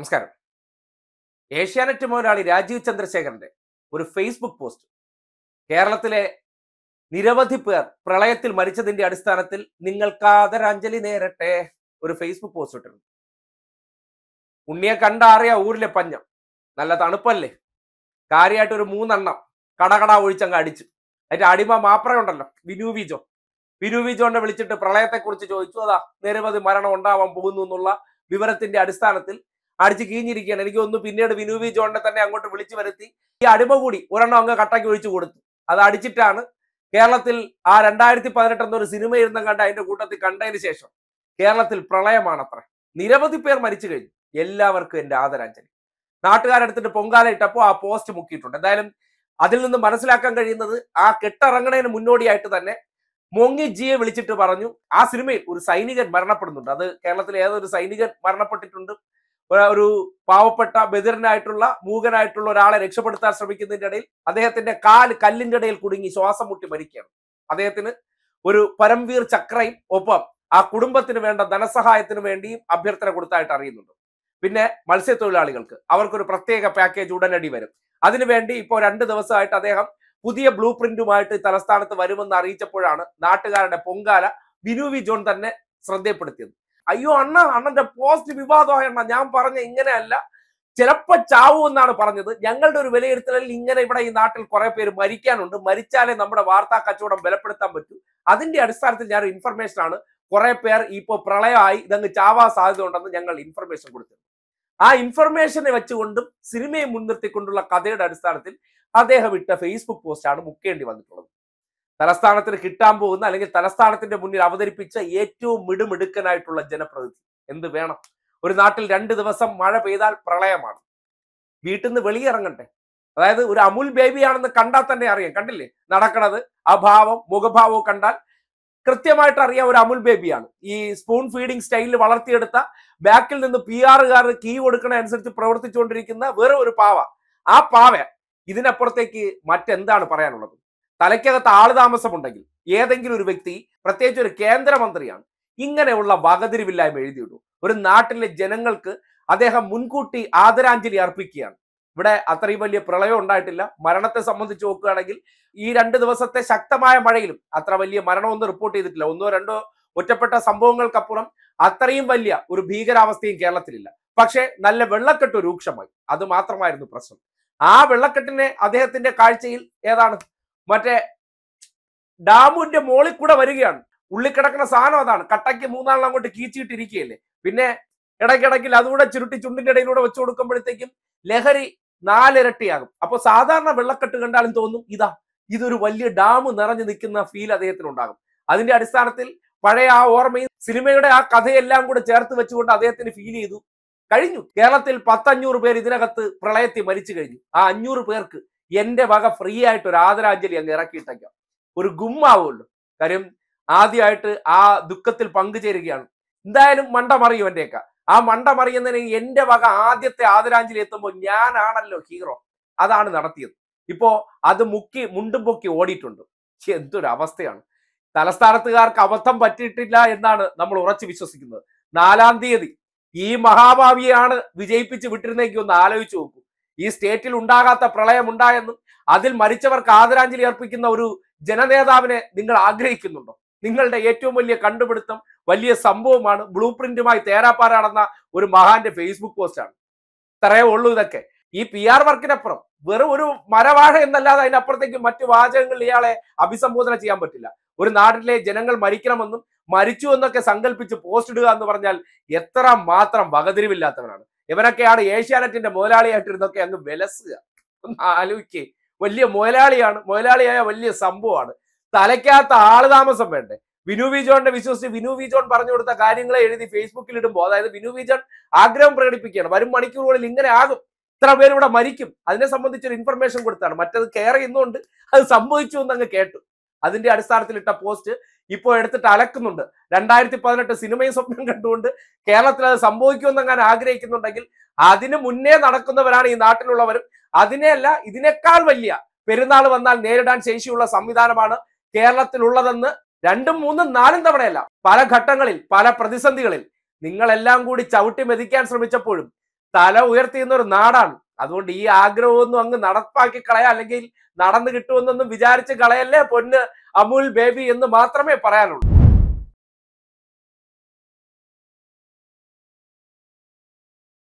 നമസ്കാരം ഏഷ്യാനെറ്റ് മുതലാളി രാജീവ് ചന്ദ്രശേഖരന്റെ ഒരു ഫേസ്ബുക്ക് പോസ്റ്റ് കേരളത്തിലെ നിരവധി പേർ പ്രളയത്തിൽ മരിച്ചതിന്റെ അടിസ്ഥാനത്തിൽ നിങ്ങൾക്ക് ആദരാഞ്ജലി നേരട്ടെ ഒരു ഫേസ്ബുക്ക് പോസ്റ്റ് ഇട്ടിരുന്നു ഉണ്ണിയെ കണ്ടാറിയ ഊരിലെ പഞ്ഞം നല്ല തണുപ്പല്ലേ കാര്യമായിട്ട് ഒരു മൂന്നെണ്ണം കടകട ഒഴിച്ചങ്ങ് അടിച്ചു അതിന്റെ അടിമ ഉണ്ടല്ലോ വിനു വിജോ വിനു വിജോനെ വിളിച്ചിട്ട് പ്രളയത്തെക്കുറിച്ച് ചോദിച്ചു അതാ നിരവധി മരണം ഉണ്ടാവാൻ പോകുന്നു എന്നുള്ള വിവരത്തിന്റെ അടിസ്ഥാനത്തിൽ അടിച്ച് കീഞ്ഞിരിക്കുകയാണ് എനിക്ക് ഒന്ന് പിന്നീട് വിനുവി ജോണിനെ തന്നെ അങ്ങോട്ട് വിളിച്ചു വരുത്തി ഈ അടിമ കൂടി ഒരെണ്ണം അങ്ങ് കട്ടയ്ക്ക് ഒഴിച്ചു കൊടുത്തു അത് അടിച്ചിട്ടാണ് കേരളത്തിൽ ആ രണ്ടായിരത്തി പതിനെട്ട് എന്നൊരു സിനിമ ഇരുന്നും കണ്ട് അതിന്റെ കൂട്ടത്തിൽ കണ്ടതിന് ശേഷം കേരളത്തിൽ പ്രളയമാണത്രേ നിരവധി പേർ മരിച്ചു കഴിഞ്ഞു എല്ലാവർക്കും എൻ്റെ ആദരാഞ്ജലി നാട്ടുകാരെടുത്തിട്ട് പൊങ്കാല ഇട്ടപ്പോൾ ആ പോസ്റ്റ് മുക്കിയിട്ടുണ്ട് എന്തായാലും അതിൽ നിന്ന് മനസ്സിലാക്കാൻ കഴിയുന്നത് ആ കെട്ടിറങ്ങണതിന് മുന്നോടിയായിട്ട് തന്നെ ജിയെ വിളിച്ചിട്ട് പറഞ്ഞു ആ സിനിമയിൽ ഒരു സൈനികൻ മരണപ്പെടുന്നുണ്ട് അത് കേരളത്തിൽ ഏതൊരു സൈനികൻ മരണപ്പെട്ടിട്ടുണ്ട് ഒരു പാവപ്പെട്ട ബദിരനായിട്ടുള്ള മൂകനായിട്ടുള്ള ഒരാളെ രക്ഷപ്പെടുത്താൻ ശ്രമിക്കുന്നതിൻ്റെ ഇടയിൽ അദ്ദേഹത്തിന്റെ കാല് കല്ലിൻ്റെ ഇടയിൽ കുടുങ്ങി ശ്വാസം മുട്ടി മരിക്കുകയാണ് അദ്ദേഹത്തിന് ഒരു പരംവീർ ചക്രയും ഒപ്പം ആ കുടുംബത്തിന് വേണ്ട ധനസഹായത്തിന് വേണ്ടിയും അഭ്യർത്ഥന കൊടുത്തായിട്ട് അറിയുന്നുണ്ട് പിന്നെ മത്സ്യത്തൊഴിലാളികൾക്ക് അവർക്കൊരു പ്രത്യേക പാക്കേജ് ഉടനടി വരും അതിനുവേണ്ടി ഇപ്പോൾ രണ്ട് ദിവസമായിട്ട് അദ്ദേഹം പുതിയ ബ്ലൂ പ്രിന്റുമായിട്ട് തലസ്ഥാനത്ത് വരുമെന്ന് അറിയിച്ചപ്പോഴാണ് നാട്ടുകാരുടെ പൊങ്കാല ബിനു വി ജോൺ തന്നെ ശ്രദ്ധയപ്പെടുത്തിയത് അയ്യോ അണ്ണ അണ്ണന്റെ പോസ്റ്റ് വിവാദമായ അണ്ണ ഞാൻ പറഞ്ഞ ഇങ്ങനെയല്ല ചിലപ്പോ ചാവൂ എന്നാണ് പറഞ്ഞത് ഞങ്ങളുടെ ഒരു വിലയിരുത്തലിൽ ഇങ്ങനെ ഇവിടെ ഈ നാട്ടിൽ കുറെ പേര് മരിക്കാനുണ്ട് മരിച്ചാലേ നമ്മുടെ വാർത്താ കച്ചവടം ബലപ്പെടുത്താൻ പറ്റൂ അതിന്റെ അടിസ്ഥാനത്തിൽ ഞാൻ ഇൻഫർമേഷൻ ആണ് കുറെ പേർ ഇപ്പോ പ്രളയമായി ഇതങ്ങ് ചാവാൻ സാധ്യത ഉണ്ടെന്ന് ഞങ്ങൾ ഇൻഫർമേഷൻ കൊടുത്തു ആ ഇൻഫർമേഷനെ വെച്ചുകൊണ്ടും സിനിമയെ മുൻനിർത്തിക്കൊണ്ടുള്ള കഥയുടെ അടിസ്ഥാനത്തിൽ അദ്ദേഹം ഇട്ട ഫേസ്ബുക്ക് പോസ്റ്റാണ് മുക്കേണ്ടി വന്നിട്ടുള്ളത് തലസ്ഥാനത്തിന് കിട്ടാൻ പോകുന്ന അല്ലെങ്കിൽ തലസ്ഥാനത്തിന്റെ മുന്നിൽ അവതരിപ്പിച്ച ഏറ്റവും മിടുമിടുക്കനായിട്ടുള്ള ജനപ്രതിനിധി എന്ത് വേണം ഒരു നാട്ടിൽ രണ്ട് ദിവസം മഴ പെയ്താൽ പ്രളയമാണ് വീട്ടിൽ നിന്ന് വെളിയിറങ്ങട്ടെ അതായത് ഒരു അമുൽ ബേബിയാണെന്ന് കണ്ടാൽ തന്നെ അറിയാം കണ്ടില്ലേ നടക്കണത് അഭാവം മുഖഭാവവും കണ്ടാൽ കൃത്യമായിട്ട് അറിയാം ഒരു അമുൽ ബേബിയാണ് ഈ സ്പൂൺ ഫീഡിംഗ് സ്റ്റൈലിൽ വളർത്തിയെടുത്ത ബാക്കിൽ നിന്ന് പി ആറുകാർ കീ കൊടുക്കണ അനുസരിച്ച് പ്രവർത്തിച്ചുകൊണ്ടിരിക്കുന്ന വേറെ ഒരു പാവ ആ പാവ ഇതിനപ്പുറത്തേക്ക് മറ്റെന്താണ് പറയാനുള്ളത് തലയ്ക്കകത്ത് ആള് താമസമുണ്ടെങ്കിൽ ഏതെങ്കിലും ഒരു വ്യക്തി പ്രത്യേകിച്ച് ഒരു കേന്ദ്രമന്ത്രിയാണ് ഇങ്ങനെയുള്ള വകതിരിവില്ലായ്മ എഴുതിയിട്ടു ഒരു നാട്ടിലെ ജനങ്ങൾക്ക് അദ്ദേഹം മുൻകൂട്ടി ആദരാഞ്ജലി അർപ്പിക്കുകയാണ് ഇവിടെ അത്രയും വലിയ പ്രളയം ഉണ്ടായിട്ടില്ല മരണത്തെ സംബന്ധിച്ച് നോക്കുകയാണെങ്കിൽ ഈ രണ്ട് ദിവസത്തെ ശക്തമായ മഴയിലും അത്ര വലിയ മരണമൊന്നും റിപ്പോർട്ട് ചെയ്തിട്ടില്ല ഒന്നോ രണ്ടോ ഒറ്റപ്പെട്ട സംഭവങ്ങൾക്കപ്പുറം അത്രയും വലിയ ഒരു ഭീകരാവസ്ഥയും കേരളത്തിലില്ല പക്ഷേ നല്ല വെള്ളക്കെട്ട് രൂക്ഷമായി അത് മാത്രമായിരുന്നു പ്രശ്നം ആ വെള്ളക്കെട്ടിനെ അദ്ദേഹത്തിന്റെ കാഴ്ചയിൽ ഏതാണ് മറ്റേ ഡാമുന്റെ മോളിൽ കൂടെ വരികയാണ് ഉള്ളിൽ കിടക്കുന്ന സാധനം അതാണ് കട്ടയ്ക്ക് മൂന്നാളിൽ അങ്ങോട്ട് കീച്ചിട്ടിരിക്കുകയല്ലേ പിന്നെ ഇടയ്ക്കിടയ്ക്കിൽ അതുകൂടെ ചുരുട്ടി ചുണ്ടിന്റെ ഇടയിലൂടെ വെച്ചു കൊടുക്കുമ്പോഴത്തേക്കും ലഹരി നാലിരട്ടിയാകും അപ്പോൾ സാധാരണ വെള്ളക്കെട്ട് കണ്ടാലും തോന്നും ഇതാ ഇതൊരു വലിയ ഡാം നിറഞ്ഞു നിൽക്കുന്ന ഫീൽ അദ്ദേഹത്തിന് ഉണ്ടാകും അതിന്റെ അടിസ്ഥാനത്തിൽ പഴയ ആ ഓർമ്മയും സിനിമയുടെ ആ കഥയെല്ലാം കൂടെ ചേർത്ത് വെച്ചുകൊണ്ട് അദ്ദേഹത്തിന് ഫീൽ ചെയ്തു കഴിഞ്ഞു കേരളത്തിൽ പത്തഞ്ഞൂറ് പേർ ഇതിനകത്ത് പ്രളയത്തിൽ മരിച്ചു കഴിഞ്ഞു ആ അഞ്ഞൂറ് പേർക്ക് എന്റെ വക ഫ്രീ ആയിട്ട് ഒരു ആദരാഞ്ജലി അങ്ങ് ഇറക്കിയിട്ടേക്കാം ഒരു ഗുമ്മാവുള്ളൂ കാര്യം ആദ്യമായിട്ട് ആ ദുഃഖത്തിൽ പങ്കുചേരുകയാണ് എന്തായാലും മണ്ട മറിയും ആ മണ്ട എന്റെ വക ആദ്യത്തെ ആദരാഞ്ജലി എത്തുമ്പോൾ ഞാനാണല്ലോ ഹീറോ അതാണ് നടത്തിയത് ഇപ്പോ അത് മുക്കി മുണ്ടും പൊക്കി ഓടിയിട്ടുണ്ട് എന്തൊരു അവസ്ഥയാണ് തലസ്ഥാനത്തുകാർക്ക് അബദ്ധം പറ്റിയിട്ടില്ല എന്നാണ് നമ്മൾ ഉറച്ചു വിശ്വസിക്കുന്നത് നാലാം തീയതി ഈ മഹാഭാവിയാണ് വിജയിപ്പിച്ച് വിട്ടിരുന്നേക്ക് ഒന്ന് ആലോചിച്ചു നോക്കൂ ഈ സ്റ്റേറ്റിൽ ഉണ്ടാകാത്ത പ്രളയം ഉണ്ടായെന്നും അതിൽ മരിച്ചവർക്ക് ആദരാഞ്ജലി അർപ്പിക്കുന്ന ഒരു ജനനേതാവിനെ നിങ്ങൾ ആഗ്രഹിക്കുന്നുണ്ടോ നിങ്ങളുടെ ഏറ്റവും വലിയ കണ്ടുപിടുത്തം വലിയ സംഭവമാണ് ബ്ലൂ പ്രിന്റുമായി തേരാപ്പാറ ഒരു മഹാന്റെ ഫേസ്ബുക്ക് പോസ്റ്റാണ് ഇത്രയേ ഉള്ളൂ ഇതൊക്കെ ഈ പി ആർ വർക്കിനപ്പുറം വെറും ഒരു മരവാഴ എന്നല്ലാതെ അതിനപ്പുറത്തേക്ക് മറ്റു വാചകങ്ങളിൽ ഇയാളെ അഭിസംബോധന ചെയ്യാൻ പറ്റില്ല ഒരു നാട്ടിലെ ജനങ്ങൾ മരിക്കണമെന്നും മരിച്ചു എന്നൊക്കെ സങ്കല്പിച്ച് പോസ്റ്റ് ഇടുക എന്ന് പറഞ്ഞാൽ എത്ര മാത്രം വകതിരിവില്ലാത്തവനാണ് ഇവനൊക്കെയാണ് ഏഷ്യാനെറ്റിന്റെ മുതലാളിയായിട്ടിരുന്നൊക്കെ അങ്ങ് വിലസുക ഒന്ന് ആലോചിക്കേ വലിയ മുതലാളിയാണ് മുതലാളിയായ വലിയ സംഭവമാണ് തലയ്ക്കാത്ത ആള് താമസം വേണ്ടേ വിനു വി വിശ്വസിച്ച് വിനു വിജോൺ ജോൺ പറഞ്ഞു കൊടുത്ത കാര്യങ്ങളെ എഴുതി ഫേസ്ബുക്കിൽ ഇടുമ്പോൾ അതായത് വിനു വിജോൺ ജോൺ ആഗ്രഹം പ്രകടിപ്പിക്കുകയാണ് വരും മണിക്കൂറുകളിൽ ഇങ്ങനെ ആകും ഇത്ര പേരിവിടെ മരിക്കും അതിനെ സംബന്ധിച്ചൊരു ഇൻഫർമേഷൻ കൊടുത്താണ് മറ്റത് കെയർ ചെയ്യുന്നുണ്ട് അത് സംഭവിച്ചു എന്ന് അങ്ങ് കേട്ടു അതിന്റെ അടിസ്ഥാനത്തിൽ ഇട്ട പോസ്റ്റ് ഇപ്പോൾ എടുത്തിട്ട് അലക്കുന്നുണ്ട് രണ്ടായിരത്തി പതിനെട്ട് സിനിമയും സ്വപ്നം കണ്ടുകൊണ്ട് കേരളത്തിൽ അത് സംഭവിക്കുമെന്നെങ്ങാൻ ആഗ്രഹിക്കുന്നുണ്ടെങ്കിൽ അതിന് മുന്നേ നടക്കുന്നവരാണ് ഈ നാട്ടിലുള്ളവരും അതിനെയല്ല ഇതിനേക്കാൾ വലിയ പെരുന്നാൾ വന്നാൽ നേരിടാൻ ശേഷിയുള്ള സംവിധാനമാണ് കേരളത്തിലുള്ളതെന്ന് രണ്ടും മൂന്നും നാലും തവണയല്ല പല ഘട്ടങ്ങളിൽ പല പ്രതിസന്ധികളിൽ നിങ്ങളെല്ലാം കൂടി ചവിട്ടി മെതിക്കാൻ ശ്രമിച്ചപ്പോഴും തല ഉയർത്തിയുന്ന ഒരു നാടാണ് അതുകൊണ്ട് ഈ ആഗ്രഹമൊന്നും അങ്ങ് നടപ്പാക്കി കളയാ അല്ലെങ്കിൽ നടന്നു കിട്ടുമെന്നൊന്നും വിചാരിച്ച് കളയല്ലേ പൊന്ന് അമുൽ ബേബി എന്ന് മാത്രമേ പറയാനുള്ളൂ